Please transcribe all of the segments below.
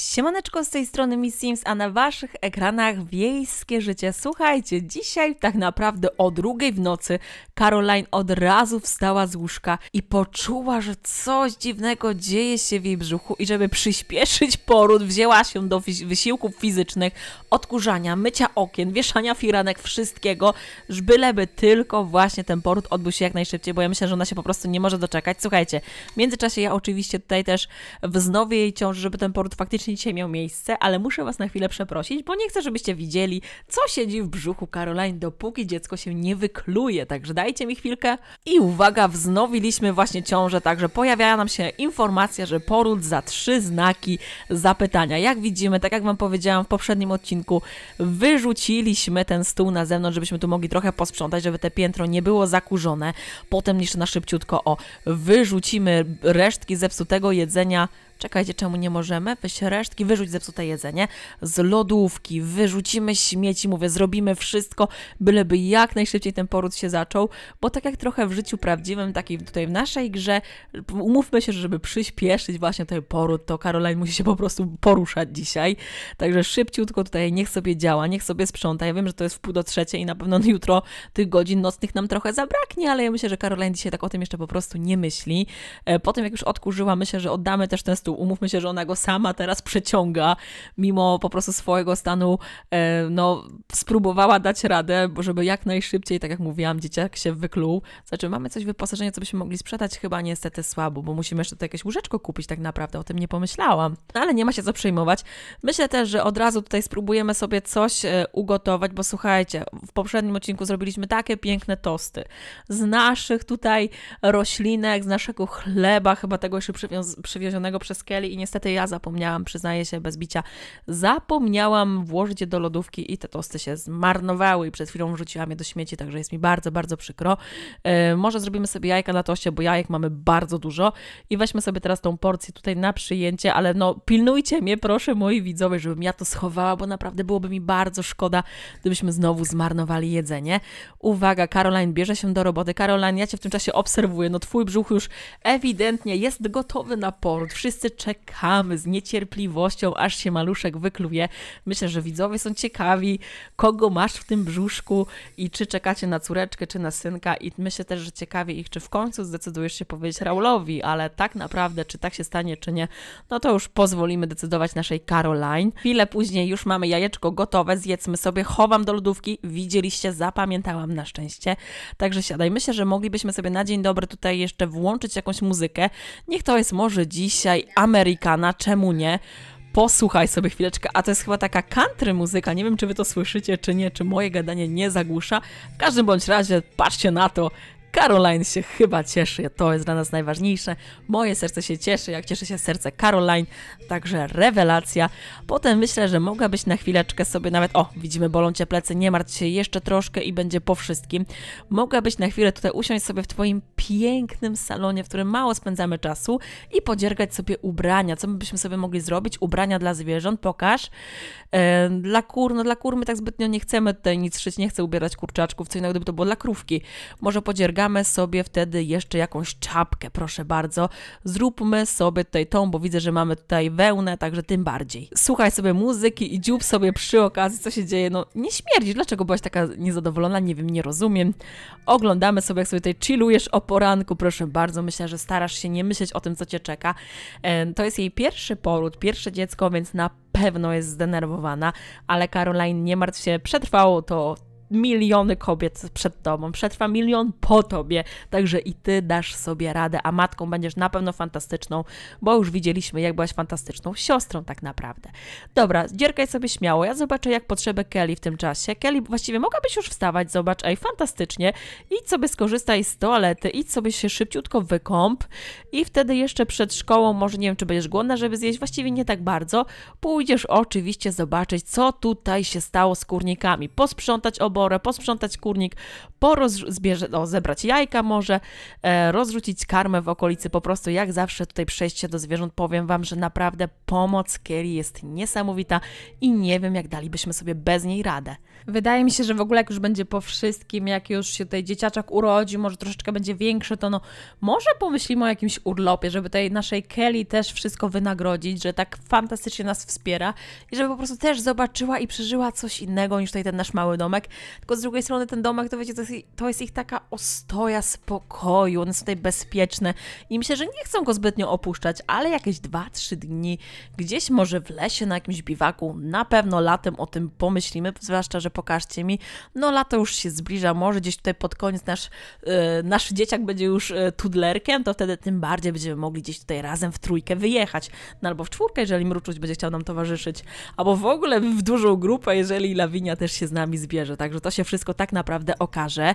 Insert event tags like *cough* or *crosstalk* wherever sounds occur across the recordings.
Siemaneczko z tej strony Miss Sims, a na waszych ekranach wiejskie życie. Słuchajcie, dzisiaj tak naprawdę o drugiej w nocy Caroline od razu wstała z łóżka i poczuła, że coś dziwnego dzieje się w jej brzuchu i żeby przyspieszyć poród wzięła się do wysiłków fizycznych, odkurzania, mycia okien, wieszania firanek, wszystkiego, byleby tylko właśnie ten poród odbył się jak najszybciej, bo ja myślę, że ona się po prostu nie może doczekać. Słuchajcie, w międzyczasie ja oczywiście tutaj też wznowię jej ciąży, żeby ten poród faktycznie właśnie dzisiaj miał miejsce, ale muszę Was na chwilę przeprosić, bo nie chcę, żebyście widzieli, co siedzi w brzuchu Caroline, dopóki dziecko się nie wykluje. Także dajcie mi chwilkę. I uwaga, wznowiliśmy właśnie ciążę, także pojawiała nam się informacja, że poród za trzy znaki zapytania. Jak widzimy, tak jak Wam powiedziałam w poprzednim odcinku, wyrzuciliśmy ten stół na zewnątrz, żebyśmy tu mogli trochę posprzątać, żeby te piętro nie było zakurzone. Potem jeszcze na szybciutko o wyrzucimy resztki zepsutego jedzenia czekajcie, czemu nie możemy, pyś resztki, wyrzuć zepsute jedzenie z lodówki, wyrzucimy śmieci, mówię, zrobimy wszystko, byleby jak najszybciej ten poród się zaczął, bo tak jak trochę w życiu prawdziwym, takiej tutaj w naszej grze, umówmy się, żeby przyspieszyć właśnie ten poród, to Caroline musi się po prostu poruszać dzisiaj, także szybciutko tutaj niech sobie działa, niech sobie sprząta, ja wiem, że to jest w pół do trzeciej i na pewno *laughs* jutro tych godzin nocnych nam trochę zabraknie, ale ja myślę, że Caroline dzisiaj tak o tym jeszcze po prostu nie myśli. E, po tym, jak już odkurzyła, myślę, że oddamy też ten stół prostu umówmy się, że ona go sama teraz przeciąga, mimo po prostu swojego stanu, e, no, spróbowała dać radę, bo żeby jak najszybciej, tak jak mówiłam, dzieciak się wykluł. Znaczy, mamy coś wyposażenia, co byśmy mogli sprzedać, chyba niestety słabo, bo musimy jeszcze tutaj jakieś łóżeczko kupić, tak naprawdę, o tym nie pomyślałam. No, ale nie ma się co przejmować. Myślę też, że od razu tutaj spróbujemy sobie coś e, ugotować, bo słuchajcie, w poprzednim odcinku zrobiliśmy takie piękne tosty z naszych tutaj roślinek, z naszego chleba, chyba tego jeszcze przywiozionego przez Kelly i niestety ja zapomniałam, przyznaję się bez bicia, zapomniałam włożyć je do lodówki i te tosty się zmarnowały i przed chwilą wrzuciłam je do śmieci, także jest mi bardzo, bardzo przykro. E, może zrobimy sobie jajka na toście, bo jajek mamy bardzo dużo i weźmy sobie teraz tą porcję tutaj na przyjęcie, ale no pilnujcie mnie, proszę moi widzowie, żebym ja to schowała, bo naprawdę byłoby mi bardzo szkoda, gdybyśmy znowu zmarnowali jedzenie. Uwaga, Caroline bierze się do roboty. Caroline, ja Cię w tym czasie obserwuję, no Twój brzuch już ewidentnie jest gotowy na port. Wszyscy wszyscy czekamy z niecierpliwością, aż się maluszek wykluje. Myślę, że widzowie są ciekawi, kogo masz w tym brzuszku i czy czekacie na córeczkę, czy na synka. I myślę też, że ciekawi ich, czy w końcu zdecydujesz się powiedzieć Raulowi, ale tak naprawdę, czy tak się stanie, czy nie, no to już pozwolimy decydować naszej Caroline. Chwilę później już mamy jajeczko gotowe, zjedzmy sobie, chowam do lodówki. Widzieliście, zapamiętałam na szczęście. Także siadaj. Myślę, że moglibyśmy sobie na dzień dobry tutaj jeszcze włączyć jakąś muzykę. Niech to jest może dzisiaj Amerykana, czemu nie? Posłuchaj sobie chwileczkę, a to jest chyba taka country muzyka, nie wiem czy wy to słyszycie czy nie, czy moje gadanie nie zagłusza. W każdym bądź razie patrzcie na to, Caroline się chyba cieszy, to jest dla nas najważniejsze. Moje serce się cieszy, jak cieszy się serce Caroline, także rewelacja. Potem myślę, że mogłabyś na chwileczkę sobie nawet, o, widzimy, bolą cię plecy, nie martw się jeszcze troszkę i będzie po wszystkim. Mogłabyś na chwilę tutaj usiąść sobie w twoim pięknym salonie, w którym mało spędzamy czasu i podziergać sobie ubrania. Co byśmy sobie mogli zrobić? Ubrania dla zwierząt, pokaż. E, dla kur, no dla kurmy tak zbytnio nie chcemy tutaj nic szyć, nie chcę ubierać kurczaczków, co innego gdyby to było dla krówki. Może podziergać wyciągamy sobie wtedy jeszcze jakąś czapkę, proszę bardzo. Zróbmy sobie tutaj tą, bo widzę, że mamy tutaj wełnę, także tym bardziej. Słuchaj sobie muzyki i dziób sobie przy okazji, co się dzieje. No nie śmierdzisz, dlaczego byłaś taka niezadowolona? Nie wiem, nie rozumiem. Oglądamy sobie, jak sobie tutaj chillujesz o poranku, proszę bardzo. Myślę, że starasz się nie myśleć o tym, co cię czeka. To jest jej pierwszy poród, pierwsze dziecko, więc na pewno jest zdenerwowana, ale Caroline nie martw się, przetrwało to miliony kobiet przed tobą, przetrwa milion po tobie, także i ty dasz sobie radę, a matką będziesz na pewno fantastyczną, bo już widzieliśmy, jak byłaś fantastyczną siostrą tak naprawdę. Dobra, dzierkaj sobie śmiało, ja zobaczę jak potrzebę Kelly w tym czasie. Kelly, właściwie mogłabyś już wstawać, zobacz, ej, fantastycznie, idź sobie skorzystaj z toalety, idź sobie się szybciutko wykąp i wtedy jeszcze przed szkołą, może nie wiem, czy będziesz głodna, żeby zjeść, właściwie nie tak bardzo, pójdziesz oczywiście zobaczyć, co tutaj się stało z kurnikami, posprzątać obok posprzątać kurnik, porozbierze, no, zebrać jajka może, e, rozrzucić karmę w okolicy, po prostu jak zawsze tutaj przejście do zwierząt, powiem Wam, że naprawdę pomoc Kelly jest niesamowita i nie wiem jak dalibyśmy sobie bez niej radę. Wydaje mi się, że w ogóle jak już będzie po wszystkim, jak już się tutaj dzieciaczek urodzi, może troszeczkę będzie większy, to no może pomyślimy o jakimś urlopie, żeby tej naszej Kelly też wszystko wynagrodzić, że tak fantastycznie nas wspiera i żeby po prostu też zobaczyła i przeżyła coś innego niż tutaj ten nasz mały domek. Tylko z drugiej strony ten domek, to wiecie, to jest, ich, to jest ich taka ostoja spokoju, one są tutaj bezpieczne i myślę, że nie chcą go zbytnio opuszczać, ale jakieś 2-3 dni gdzieś może w lesie, na jakimś biwaku, na pewno latem o tym pomyślimy, zwłaszcza, że pokażcie mi, no lato już się zbliża, może gdzieś tutaj pod koniec nasz, yy, nasz dzieciak będzie już yy, tudlerkiem, to wtedy tym bardziej będziemy mogli gdzieś tutaj razem w trójkę wyjechać, no albo w czwórkę, jeżeli mruczuć będzie chciał nam towarzyszyć, albo w ogóle w dużą grupę, jeżeli Lawinia też się z nami zbierze, także że to się wszystko tak naprawdę okaże.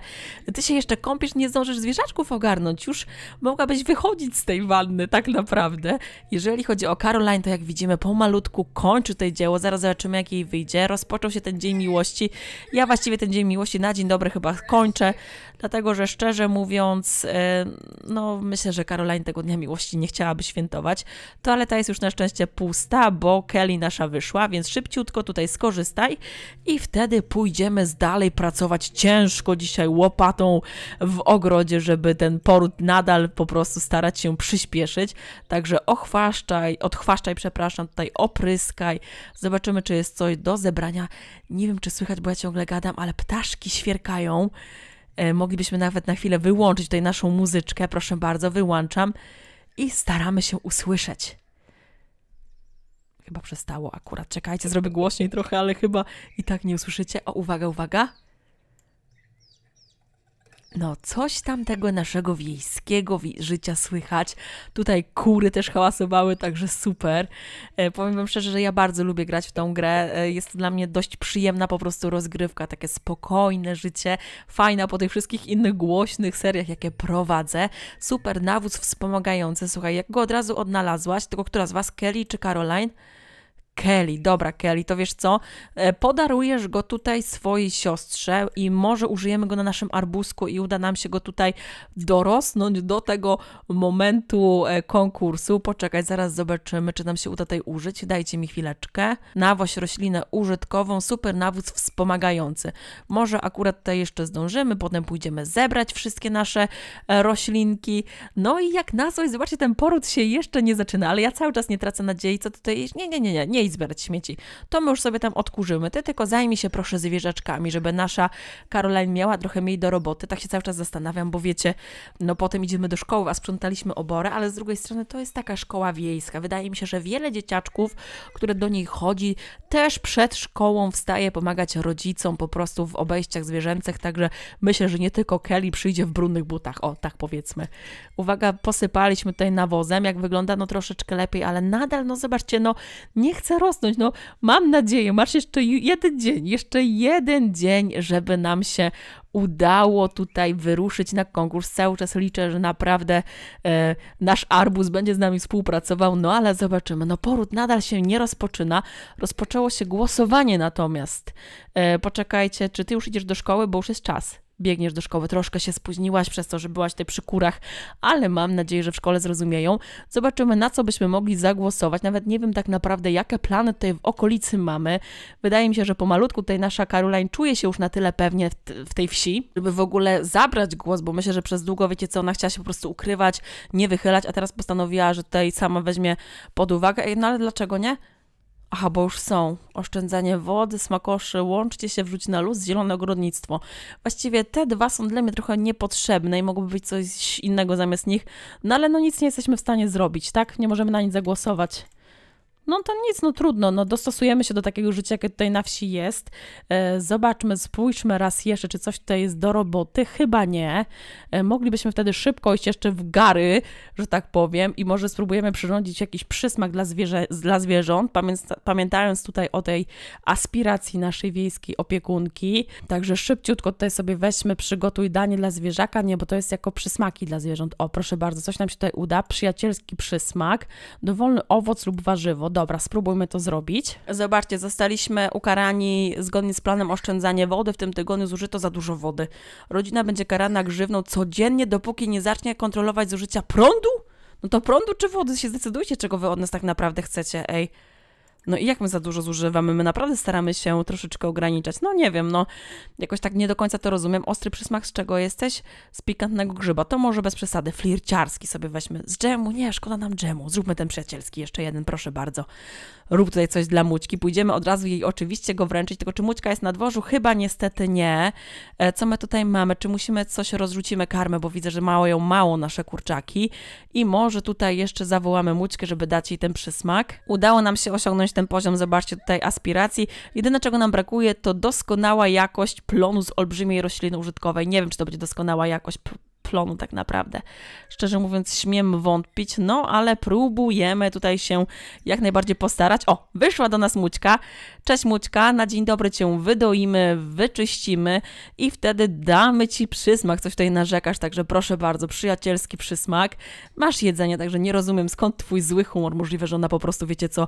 Ty się jeszcze kąpisz, nie zdążysz zwierzaczków ogarnąć, już mogłabyś wychodzić z tej wanny tak naprawdę. Jeżeli chodzi o Caroline, to jak widzimy pomalutku kończy to dzieło, zaraz zobaczymy jak jej wyjdzie. Rozpoczął się ten Dzień Miłości. Ja właściwie ten Dzień Miłości na dzień dobry chyba kończę, dlatego że szczerze mówiąc, e, no myślę, że Caroline tego Dnia Miłości nie chciałaby świętować. Toaleta jest już na szczęście pusta, bo Kelly nasza wyszła, więc szybciutko tutaj skorzystaj i wtedy pójdziemy z dalej dalej pracować ciężko dzisiaj łopatą w ogrodzie, żeby ten poród nadal po prostu starać się przyspieszyć. Także ochwaszczaj, odchwaszczaj, przepraszam, tutaj opryskaj. Zobaczymy, czy jest coś do zebrania. Nie wiem, czy słychać, bo ja ciągle gadam, ale ptaszki świerkają. E, moglibyśmy nawet na chwilę wyłączyć tutaj naszą muzyczkę. Proszę bardzo, wyłączam i staramy się usłyszeć. Chyba przestało akurat. Czekajcie, zrobię głośniej trochę, ale chyba i tak nie usłyszycie. O, uwaga, uwaga. No, coś tam tego naszego wiejskiego życia słychać. Tutaj kury też hałasowały, także super. E, powiem Wam szczerze, że ja bardzo lubię grać w tą grę. E, jest to dla mnie dość przyjemna po prostu rozgrywka, takie spokojne życie, fajna po tych wszystkich innych głośnych seriach, jakie prowadzę. Super nawóz wspomagający. Słuchaj, jak go od razu odnalazłaś, tylko która z Was, Kelly czy Caroline? Kelly, dobra Kelly, to wiesz co, e, podarujesz go tutaj swojej siostrze i może użyjemy go na naszym arbusku i uda nam się go tutaj dorosnąć do tego momentu e, konkursu. Poczekaj, zaraz zobaczymy, czy nam się uda tutaj użyć. Dajcie mi chwileczkę. Nawoś roślinę użytkową, super nawóz wspomagający. Może akurat tutaj jeszcze zdążymy, potem pójdziemy zebrać wszystkie nasze e, roślinki. No i jak na coś, zobaczcie, ten poród się jeszcze nie zaczyna, ale ja cały czas nie tracę nadziei, co tutaj, nie, nie, nie, nie, nie idź zbierać śmieci. To my już sobie tam odkurzymy. Ty tylko zajmij się proszę zwierzaczkami, żeby nasza Caroline miała trochę mniej do roboty. Tak się cały czas zastanawiam, bo wiecie, no potem idziemy do szkoły, a sprzątaliśmy oborę, ale z drugiej strony to jest taka szkoła wiejska. Wydaje mi się, że wiele dzieciaczków, które do niej chodzi, też przed szkołą wstaje pomagać rodzicom po prostu w obejściach zwierzęcych, także myślę, że nie tylko Kelly przyjdzie w brudnych butach, o tak powiedzmy. Uwaga, posypaliśmy tutaj nawozem, jak wygląda, no troszeczkę lepiej, ale nadal, no zobaczcie, no nie chcę rosnąć. No, mam nadzieję, masz jeszcze jeden dzień, jeszcze jeden dzień, żeby nam się udało tutaj wyruszyć na konkurs. Cały czas liczę, że naprawdę e, nasz arbuz będzie z nami współpracował, no ale zobaczymy. No poród nadal się nie rozpoczyna. Rozpoczęło się głosowanie natomiast. E, poczekajcie, czy ty już idziesz do szkoły, bo już jest czas biegniesz do szkoły. Troszkę się spóźniłaś przez to, że byłaś tutaj przy kurach, ale mam nadzieję, że w szkole zrozumieją. Zobaczymy, na co byśmy mogli zagłosować. Nawet nie wiem tak naprawdę, jakie plany tutaj w okolicy mamy. Wydaje mi się, że pomalutku tutaj nasza Caroline czuje się już na tyle pewnie w tej wsi, żeby w ogóle zabrać głos, bo myślę, że przez długo, wiecie co, ona chciała się po prostu ukrywać, nie wychylać, a teraz postanowiła, że tutaj sama weźmie pod uwagę. no ale dlaczego nie? Aha, bo już są. Oszczędzanie wody, smakoszy, łączcie się, wrzuć na luz, zielone ogrodnictwo. Właściwie te dwa są dla mnie trochę niepotrzebne i mogłoby być coś innego zamiast nich, no ale no nic nie jesteśmy w stanie zrobić, tak? Nie możemy na nic zagłosować. No to nic, no trudno, no dostosujemy się do takiego życia, jakie tutaj na wsi jest. E, zobaczmy, spójrzmy raz jeszcze, czy coś tutaj jest do roboty. Chyba nie. E, moglibyśmy wtedy szybko iść jeszcze w gary, że tak powiem, i może spróbujemy przyrządzić jakiś przysmak dla, zwierzę, dla zwierząt, pamiętając tutaj o tej aspiracji naszej wiejskiej opiekunki. Także szybciutko tutaj sobie weźmy, przygotuj danie dla zwierzaka, nie, bo to jest jako przysmaki dla zwierząt. O, proszę bardzo, coś nam się tutaj uda. Przyjacielski przysmak, dowolny owoc lub warzywo dobra, spróbujmy to zrobić. Zobaczcie, zostaliśmy ukarani zgodnie z planem oszczędzania wody. W tym tygodniu zużyto za dużo wody. Rodzina będzie karana grzywną codziennie, dopóki nie zacznie kontrolować zużycia prądu? No to prądu czy wody się zdecydujcie, czego wy od nas tak naprawdę chcecie, ej. No i jak my za dużo zużywamy? My naprawdę staramy się troszeczkę ograniczać. No nie wiem, no jakoś tak nie do końca to rozumiem. Ostry przysmak z czego jesteś? Z pikantnego grzyba. To może bez przesady. Flirciarski sobie weźmy. Z dżemu? Nie, szkoda nam dżemu. Zróbmy ten przyjacielski. Jeszcze jeden, proszę bardzo. Rób tutaj coś dla Mućki. Pójdziemy od razu jej oczywiście go wręczyć. Tylko czy Mućka jest na dworzu? Chyba niestety nie. E, co my tutaj mamy? Czy musimy coś rozrzucimy karmę? Bo widzę, że mało ją mało nasze kurczaki. I może tutaj jeszcze zawołamy Mućkę, żeby dać jej ten przysmak. Udało nam się osiągnąć ten poziom, zobaczcie tutaj aspiracji. Jedyne czego nam brakuje to doskonała jakość plonu z olbrzymiej rośliny użytkowej. Nie wiem, czy to będzie doskonała jakość plonu tak naprawdę. Szczerze mówiąc, śmiem wątpić, no ale próbujemy tutaj się jak najbardziej postarać. O, wyszła do nas Mućka. Cześć Mućka, na dzień dobry cię wydoimy, wyczyścimy i wtedy damy ci przysmak. Coś tutaj narzekasz, także proszę bardzo, przyjacielski przysmak. Masz jedzenie, także nie rozumiem skąd twój zły humor. Możliwe, że ona po prostu, wiecie co,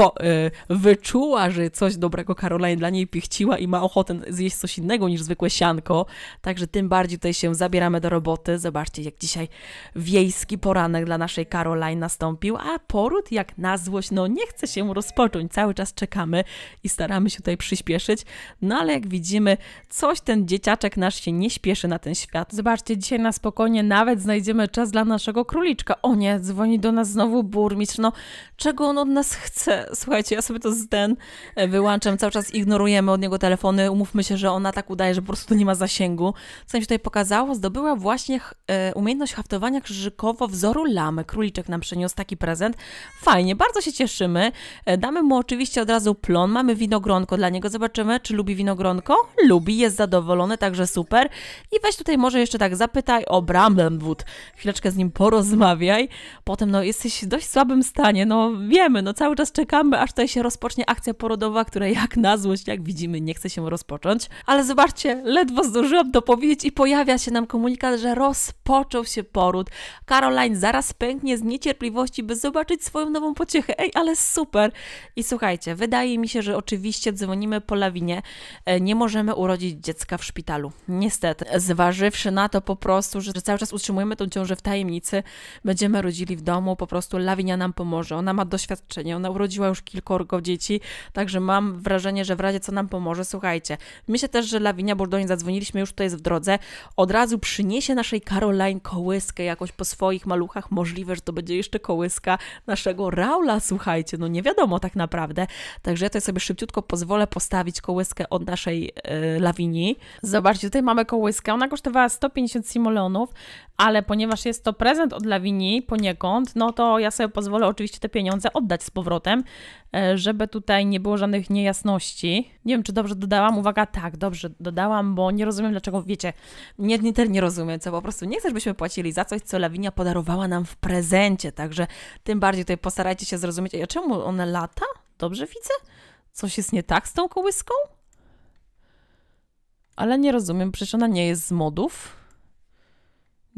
y, wyczuła, że coś dobrego Caroline dla niej pichciła i ma ochotę zjeść coś innego niż zwykłe sianko. Także tym bardziej tutaj się zabieramy do roboty Zobaczcie, jak dzisiaj wiejski poranek dla naszej Caroline nastąpił, a poród jak na złość, no nie chce się rozpocząć. Cały czas czekamy i staramy się tutaj przyspieszyć. No ale jak widzimy, coś ten dzieciaczek nasz się nie śpieszy na ten świat. Zobaczcie, dzisiaj na spokojnie nawet znajdziemy czas dla naszego króliczka. O nie, dzwoni do nas znowu burmistrz. No, czego on od nas chce? Słuchajcie, ja sobie to z ten e, wyłączam, cały czas ignorujemy od niego telefony. Umówmy się, że ona tak udaje, że po prostu nie ma zasięgu. Co mi się tutaj pokazało, zdobyła właśnie właśnie e, umiejętność haftowania krzyżykowo wzoru lamy. Króliczek nam przyniósł taki prezent. Fajnie, bardzo się cieszymy. E, damy mu oczywiście od razu plon. Mamy winogronko dla niego. Zobaczymy, czy lubi winogronko. Lubi, jest zadowolony, także super. I weź tutaj może jeszcze tak zapytaj o Bramblewood. Chwileczkę z nim porozmawiaj. Potem no jesteś w dość słabym stanie. No wiemy, no cały czas czekamy, aż tutaj się rozpocznie akcja porodowa, która jak na złość, jak widzimy, nie chce się rozpocząć. Ale zobaczcie, ledwo zdążyłam to powiedzieć i pojawia się nam komunikat, że rozpoczął się poród. Caroline zaraz pęknie z niecierpliwości, by zobaczyć swoją nową pociechę. Ej, ale super! I słuchajcie, wydaje mi się, że oczywiście dzwonimy po lawinie. E, nie możemy urodzić dziecka w szpitalu. Niestety. Zważywszy na to po prostu, że cały czas utrzymujemy tą ciążę w tajemnicy, będziemy rodzili w domu, po prostu lawinia nam pomoże. Ona ma doświadczenie, ona urodziła już kilkorgo dzieci, także mam wrażenie, że w razie co nam pomoże, słuchajcie. Myślę też, że lawinia, bo do niej zadzwoniliśmy, już to jest w drodze, od razu przyniesie nam naszej Caroline kołyskę jakoś po swoich maluchach. Możliwe, że to będzie jeszcze kołyska naszego Raula, słuchajcie, no nie wiadomo tak naprawdę. Także ja tutaj sobie szybciutko pozwolę postawić kołyskę od naszej e, lawini. Zobaczcie, tutaj mamy kołyskę. Ona kosztowała 150 simoleonów, ale ponieważ jest to prezent od lawini poniekąd, no to ja sobie pozwolę oczywiście te pieniądze oddać z powrotem, e, żeby tutaj nie było żadnych niejasności. Nie wiem, czy dobrze dodałam. Uwaga, tak, dobrze dodałam, bo nie rozumiem, dlaczego, wiecie, nie, nie, nie rozumiem co po prostu nie chcesz, byśmy płacili za coś, co Lawinia podarowała nam w prezencie. Także tym bardziej tutaj postarajcie się zrozumieć, a czemu ona lata? Dobrze widzę? Coś jest nie tak z tą kołyską? Ale nie rozumiem, przecież ona nie jest z modów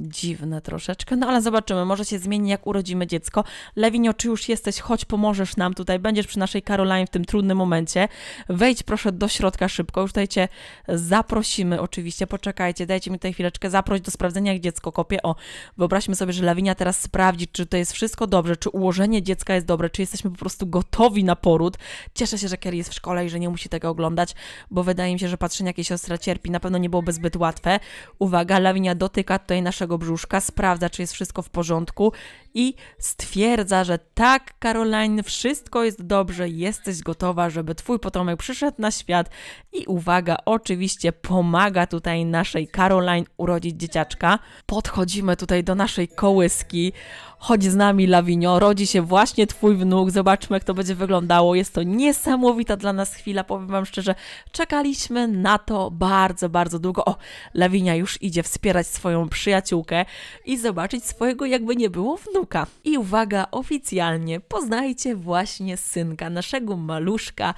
dziwne troszeczkę, no ale zobaczymy, może się zmieni jak urodzimy dziecko. Lewinio, czy już jesteś, chodź pomożesz nam tutaj, będziesz przy naszej Caroline w tym trudnym momencie. Wejdź proszę do środka szybko, już tutaj Cię zaprosimy oczywiście, poczekajcie, dajcie mi tutaj chwileczkę, zaproś do sprawdzenia jak dziecko kopie. O, wyobraźmy sobie, że Lewinia teraz sprawdzi, czy to jest wszystko dobrze, czy ułożenie dziecka jest dobre, czy jesteśmy po prostu gotowi na poród. Cieszę się, że Kerry jest w szkole i że nie musi tego oglądać, bo wydaje mi się, że patrzenie jakiejś siostra cierpi na pewno nie byłoby zbyt łatwe. Uwaga, Lawinia dotyka tutaj naszego brzuszka, sprawdza, czy jest wszystko w porządku, i stwierdza, że tak, Caroline, wszystko jest dobrze, jesteś gotowa, żeby twój potomek przyszedł na świat i uwaga, oczywiście pomaga tutaj naszej Caroline urodzić dzieciaczka. Podchodzimy tutaj do naszej kołyski. Chodź z nami, Lawinio, rodzi się właśnie twój wnuk, zobaczmy, jak to będzie wyglądało. Jest to niesamowita dla nas chwila, powiem wam szczerze, czekaliśmy na to bardzo, bardzo długo. O, Lawinia już idzie wspierać swoją przyjaciółkę i zobaczyć swojego, jakby nie było wnuka i uwaga, oficjalnie poznajcie właśnie synka, naszego maluszka,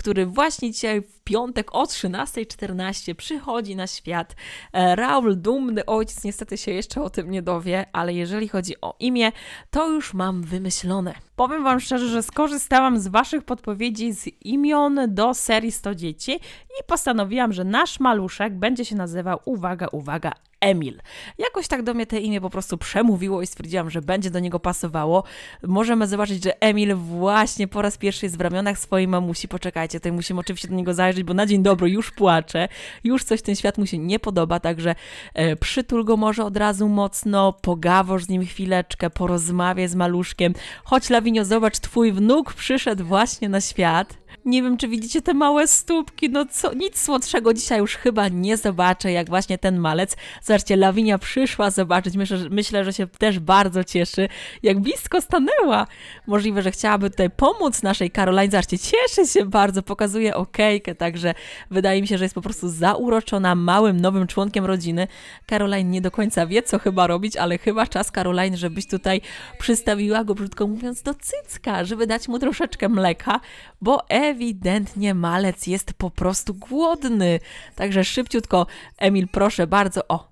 który właśnie dzisiaj w piątek o 13.14 przychodzi na świat. E, Raul, dumny ojciec, niestety się jeszcze o tym nie dowie, ale jeżeli chodzi o imię, to już mam wymyślone. Powiem Wam szczerze, że skorzystałam z Waszych podpowiedzi z imion do serii 100 dzieci i postanowiłam, że nasz maluszek będzie się nazywał, uwaga, uwaga, Emil. Jakoś tak do mnie te imię po prostu przemówiło i stwierdziłam, że będzie do niego pasowało. Możemy zobaczyć, że Emil właśnie po raz pierwszy jest w ramionach swojej mamusi. Poczekajcie słuchajcie, tutaj musimy oczywiście do niego zajrzeć, bo na dzień dobry już płacze, już coś ten świat mu się nie podoba, także e, przytul go może od razu mocno, pogawoż z nim chwileczkę, porozmawiaj z maluszkiem. Chodź Lawinio, zobacz, twój wnuk przyszedł właśnie na świat. Nie wiem, czy widzicie te małe stópki, no co, nic słodszego dzisiaj już chyba nie zobaczę, jak właśnie ten malec. Zobaczcie, Lawinia przyszła zobaczyć, myślę, że, myślę, że się też bardzo cieszy, jak blisko stanęła. Możliwe, że chciałaby tutaj pomóc naszej Caroline, zobaczcie, cieszy się bardzo, pokazuje okejkę, także wydaje mi się, że jest po prostu zauroczona małym, nowym członkiem rodziny. Caroline nie do końca wie, co chyba robić, ale chyba czas, Caroline, żebyś tutaj przystawiła go, brzydko mówiąc, do cycka, żeby dać mu troszeczkę mleka, bo Ewi ewidentnie malec jest po prostu głodny. Także szybciutko, Emil, proszę bardzo, o,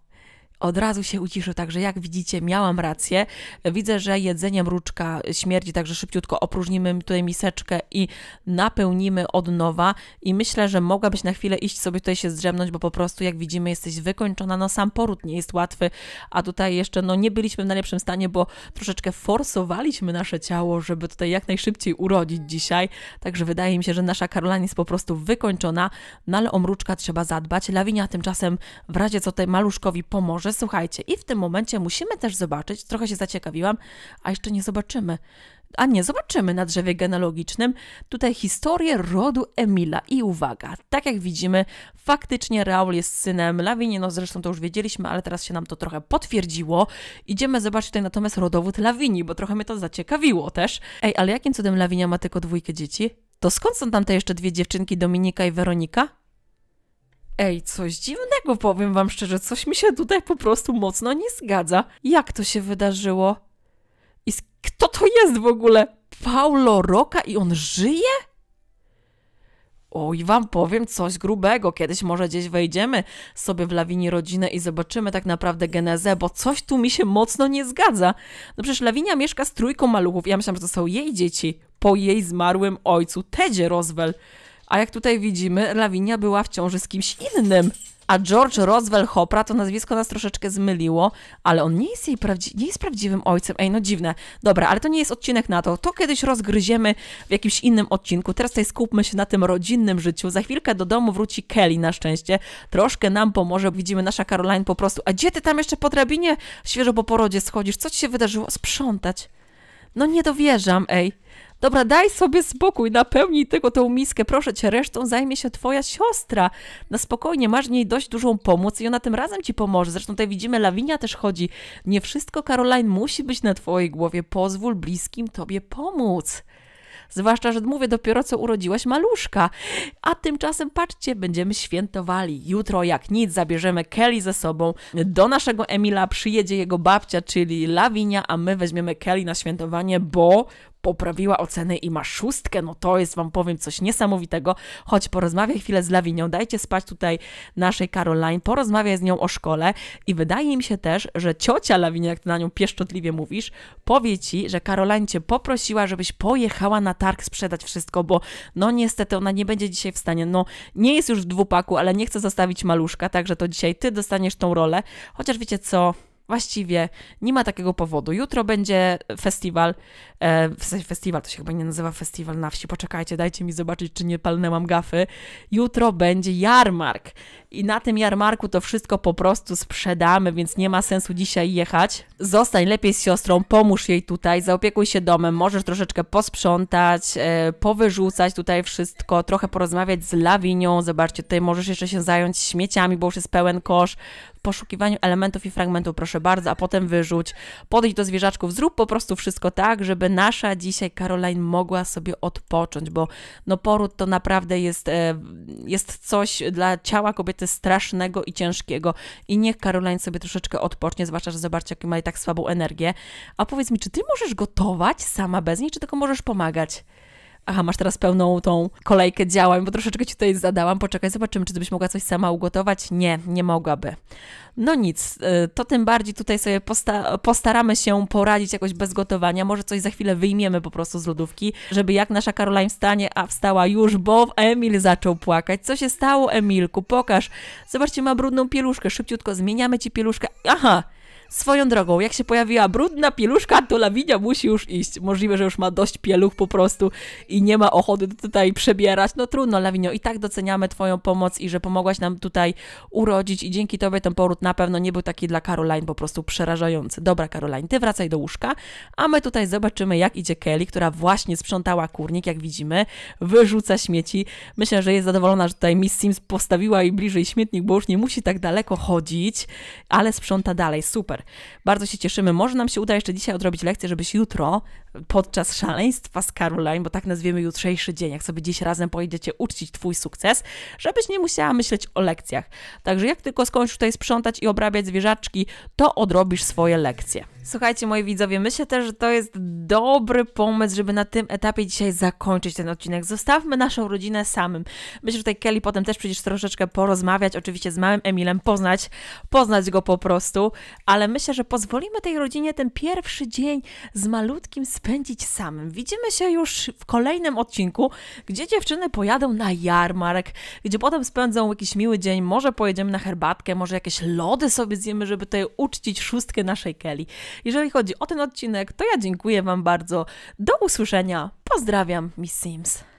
od razu się uciszył, także jak widzicie, miałam rację. Widzę, że jedzenie mruczka śmierdzi, także szybciutko opróżnimy tutaj miseczkę i napełnimy od nowa. I myślę, że mogłabyś na chwilę iść sobie tutaj się zdrzemnąć, bo po prostu, jak widzimy, jesteś wykończona. No sam poród nie jest łatwy, a tutaj jeszcze no nie byliśmy w najlepszym stanie, bo troszeczkę forsowaliśmy nasze ciało, żeby tutaj jak najszybciej urodzić dzisiaj. Także wydaje mi się, że nasza Karolina jest po prostu wykończona, no ale o mruczka trzeba zadbać. Lawinia tymczasem w razie co tej maluszkowi pomoże, dobrze, słuchajcie, i w tym momencie musimy też zobaczyć, trochę się zaciekawiłam, a jeszcze nie zobaczymy, a nie zobaczymy na drzewie genealogicznym, tutaj historię rodu Emila. I uwaga, tak jak widzimy, faktycznie Raul jest synem Lawini, no zresztą to już wiedzieliśmy, ale teraz się nam to trochę potwierdziło. Idziemy zobaczyć tutaj natomiast rodowód Lawini, bo trochę mnie to zaciekawiło też. Ej, ale jakim cudem Lawinia ma tylko dwójkę dzieci? To skąd są tam te jeszcze dwie dziewczynki, Dominika i Weronika? Ej, coś dziwnego, powiem wam szczerze, coś mi się tutaj po prostu mocno nie zgadza. Jak to się wydarzyło? I kto to jest w ogóle? Paulo Roka i on żyje? Oj, wam powiem coś grubego. Kiedyś może gdzieś wejdziemy sobie w lawinie rodzinę i zobaczymy tak naprawdę genezę, bo coś tu mi się mocno nie zgadza. No przecież lawinia mieszka z trójką maluchów. Ja myślałam, że to są jej dzieci po jej zmarłym ojcu, Tedzie Rozwel. A jak tutaj widzimy, Lawinia była w ciąży z kimś innym. A George Roswell Hopra to nazwisko nas troszeczkę zmyliło, ale on nie jest jej prawdzi nie jest prawdziwym ojcem. Ej, no dziwne. Dobra, ale to nie jest odcinek na to. To kiedyś rozgryziemy w jakimś innym odcinku. Teraz tutaj skupmy się na tym rodzinnym życiu. Za chwilkę do domu wróci Kelly na szczęście. Troszkę nam pomoże. Widzimy nasza Caroline po prostu. A gdzie ty tam jeszcze po drabinie świeżo po porodzie schodzisz? Co ci się wydarzyło? Sprzątać. No nie dowierzam, ej. Dobra, daj sobie spokój, napełnij tylko tą miskę, proszę cię, resztą zajmie się twoja siostra. Na spokojnie, masz w niej dość dużą pomoc i ona tym razem ci pomoże. Zresztą tutaj widzimy, Lawinia też chodzi. Nie wszystko, Caroline, musi być na twojej głowie. Pozwól bliskim tobie pomóc. Zwłaszcza, że mówię, dopiero co urodziłaś maluszka. A tymczasem, patrzcie, będziemy świętowali. Jutro, jak nic, zabierzemy Kelly ze sobą. Do naszego Emila przyjedzie jego babcia, czyli Lawinia, a my weźmiemy Kelly na świętowanie, bo poprawiła oceny i ma szóstkę, no to jest, wam powiem, coś niesamowitego. Chodź, porozmawiaj chwilę z Lawinią, dajcie spać tutaj naszej Caroline, porozmawiaj z nią o szkole i wydaje mi się też, że ciocia Lawinia, jak ty na nią pieszczotliwie mówisz, powie ci, że Caroline cię poprosiła, żebyś pojechała na targ sprzedać wszystko, bo no niestety ona nie będzie dzisiaj w stanie, no nie jest już w dwupaku, ale nie chce zostawić maluszka, także to dzisiaj ty dostaniesz tą rolę, chociaż wiecie co właściwie nie ma takiego powodu. Jutro będzie festiwal, e, w sensie festiwal to się chyba nie nazywa festiwal na wsi, poczekajcie, dajcie mi zobaczyć, czy nie palnęłam gafy. Jutro będzie jarmark i na tym jarmarku to wszystko po prostu sprzedamy, więc nie ma sensu dzisiaj jechać. Zostań lepiej z siostrą, pomóż jej tutaj, zaopiekuj się domem, możesz troszeczkę posprzątać, e, powyrzucać tutaj wszystko, trochę porozmawiać z Lawinią, zobaczcie, tutaj możesz jeszcze się zająć śmieciami, bo już jest pełen kosz, poszukiwaniu elementów i fragmentów, proszę bardzo, a potem wyrzuć. Podejdź do zwierzaczków, zrób po prostu wszystko tak, żeby nasza dzisiaj Caroline mogła sobie odpocząć, bo no poród to naprawdę jest, e, jest coś dla ciała kobiety strasznego i ciężkiego i niech Caroline sobie troszeczkę odpocznie, zwłaszcza, że zobaczcie, jakie ma i tak słabą energię. A powiedz mi, czy ty możesz gotować sama bez niej, czy tylko możesz pomagać? aha, masz teraz pełną tą kolejkę działań, bo troszeczkę ci tutaj zadałam, poczekaj, zobaczymy, czy byś mogła coś sama ugotować. Nie, nie mogłaby. No nic, y, to tym bardziej tutaj sobie posta postaramy się poradzić jakoś bez gotowania. Może coś za chwilę wyjmiemy po prostu z lodówki, żeby jak nasza Caroline wstanie, a wstała już, bo Emil zaczął płakać. Co się stało, Emilku? Pokaż. Zobaczcie, ma brudną pieluszkę. Szybciutko zmieniamy ci pieluszkę. Aha! Swoją drogą, jak się pojawiła brudna pieluszka, to Lawinia musi już iść. Możliwe, że już ma dość pieluch po prostu i nie ma ochoty tutaj przebierać. No trudno, Lawinio, i tak doceniamy Twoją pomoc i że pomogłaś nam tutaj urodzić i dzięki Tobie ten poród na pewno nie był taki dla Caroline po prostu przerażający. Dobra, Caroline, Ty wracaj do łóżka, a my tutaj zobaczymy, jak idzie Kelly, która właśnie sprzątała kurnik, jak widzimy, wyrzuca śmieci. Myślę, że jest zadowolona, że tutaj Miss Sims postawiła jej bliżej śmietnik, bo już nie musi tak daleko chodzić, ale sprząta dalej. Super super. Bardzo się cieszymy. Może nam się uda jeszcze dzisiaj odrobić lekcję, żebyś jutro podczas szaleństwa z Caroline, bo tak nazwiemy jutrzejszy dzień, jak sobie dziś razem pojedziecie uczcić Twój sukces, żebyś nie musiała myśleć o lekcjach. Także jak tylko skończysz tutaj sprzątać i obrabiać zwierzaczki, to odrobisz swoje lekcje. Słuchajcie, moi widzowie, myślę też, że to jest dobry pomysł, żeby na tym etapie dzisiaj zakończyć ten odcinek. Zostawmy naszą rodzinę samym. Myślę, że tutaj Kelly potem też przecież troszeczkę porozmawiać, oczywiście z małym Emilem, poznać, poznać go po prostu, ale myślę, że pozwolimy tej rodzinie ten pierwszy dzień z malutkim spędzić samym. Widzimy się już w kolejnym odcinku, gdzie dziewczyny pojadą na jarmark, gdzie potem spędzą jakiś miły dzień, może pojedziemy na herbatkę, może jakieś lody sobie zjemy, żeby tutaj uczcić szóstkę naszej Kelly. Jeżeli chodzi o ten odcinek, to ja dziękuję Wam bardzo. Do usłyszenia. Pozdrawiam, Miss Sims.